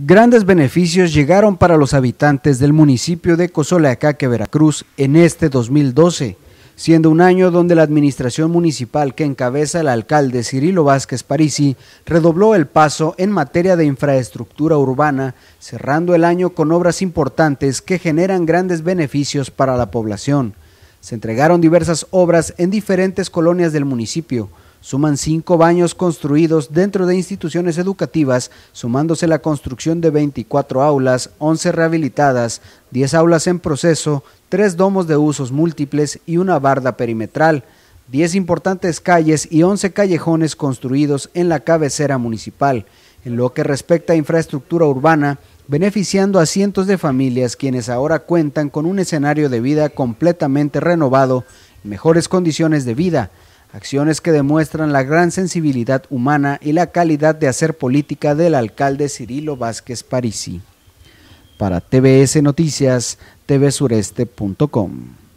Grandes beneficios llegaron para los habitantes del municipio de Cozoleacaque, Veracruz, en este 2012, siendo un año donde la administración municipal que encabeza el alcalde Cirilo Vázquez Parisi redobló el paso en materia de infraestructura urbana, cerrando el año con obras importantes que generan grandes beneficios para la población. Se entregaron diversas obras en diferentes colonias del municipio, Suman cinco baños construidos dentro de instituciones educativas, sumándose la construcción de 24 aulas, 11 rehabilitadas, 10 aulas en proceso, tres domos de usos múltiples y una barda perimetral. 10 importantes calles y 11 callejones construidos en la cabecera municipal. En lo que respecta a infraestructura urbana, beneficiando a cientos de familias quienes ahora cuentan con un escenario de vida completamente renovado mejores condiciones de vida acciones que demuestran la gran sensibilidad humana y la calidad de hacer política del alcalde Cirilo Vázquez Parisi. Para TBS Noticias, tvsureste.com.